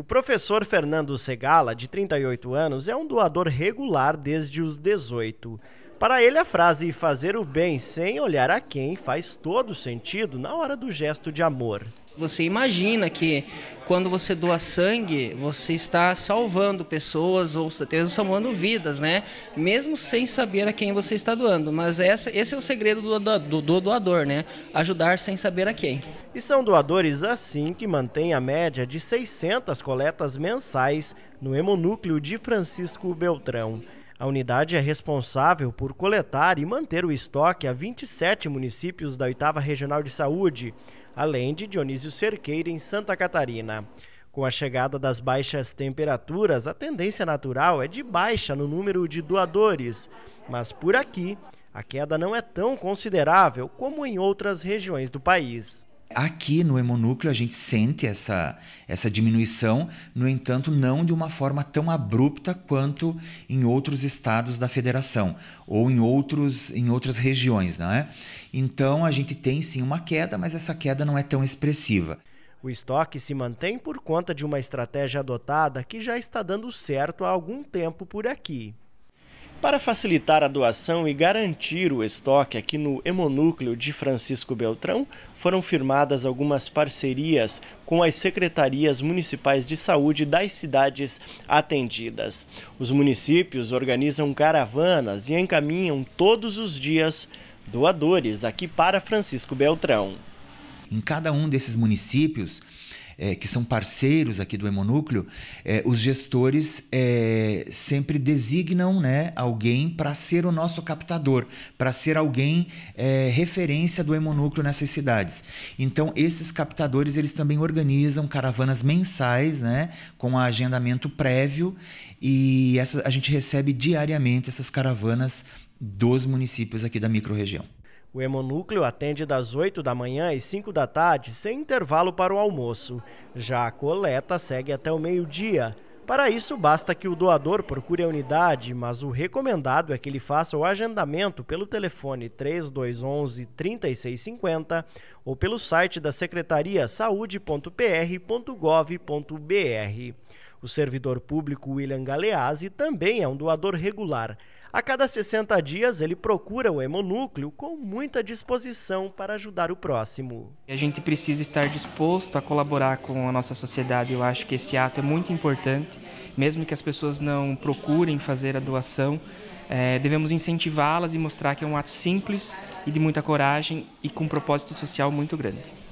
O professor Fernando Segala, de 38 anos, é um doador regular desde os 18. Para ele, a frase fazer o bem sem olhar a quem faz todo sentido na hora do gesto de amor. Você imagina que quando você doa sangue, você está salvando pessoas ou salvando vidas, né? Mesmo sem saber a quem você está doando. Mas essa, esse é o segredo do, do, do doador, né? Ajudar sem saber a quem. E são doadores assim que mantêm a média de 600 coletas mensais no hemonúcleo de Francisco Beltrão. A unidade é responsável por coletar e manter o estoque a 27 municípios da 8 Regional de Saúde, além de Dionísio Cerqueira, em Santa Catarina. Com a chegada das baixas temperaturas, a tendência natural é de baixa no número de doadores, mas por aqui a queda não é tão considerável como em outras regiões do país aqui no hemonúcleo a gente sente essa, essa diminuição, no entanto, não de uma forma tão abrupta quanto em outros estados da federação ou em, outros, em outras regiões, não é? Então a gente tem sim uma queda, mas essa queda não é tão expressiva. O estoque se mantém por conta de uma estratégia adotada que já está dando certo há algum tempo por aqui. Para facilitar a doação e garantir o estoque aqui no hemonúcleo de Francisco Beltrão, foram firmadas algumas parcerias com as secretarias municipais de saúde das cidades atendidas. Os municípios organizam caravanas e encaminham todos os dias doadores aqui para Francisco Beltrão. Em cada um desses municípios, é, que são parceiros aqui do Hemonúcleo, é, os gestores é, sempre designam né, alguém para ser o nosso captador, para ser alguém é, referência do Hemonúcleo nessas cidades. Então, esses captadores eles também organizam caravanas mensais, né, com agendamento prévio, e essa, a gente recebe diariamente essas caravanas dos municípios aqui da microrregião. O hemonúcleo atende das 8 da manhã às 5 da tarde, sem intervalo para o almoço. Já a coleta segue até o meio-dia. Para isso, basta que o doador procure a unidade, mas o recomendado é que ele faça o agendamento pelo telefone 3211 3650 ou pelo site da secretaria saúde.pr.gov.br. O servidor público William Galeazzi também é um doador regular. A cada 60 dias, ele procura o hemonúcleo com muita disposição para ajudar o próximo. A gente precisa estar disposto a colaborar com a nossa sociedade. Eu acho que esse ato é muito importante, mesmo que as pessoas não procurem fazer a doação. É, devemos incentivá-las e mostrar que é um ato simples e de muita coragem e com um propósito social muito grande.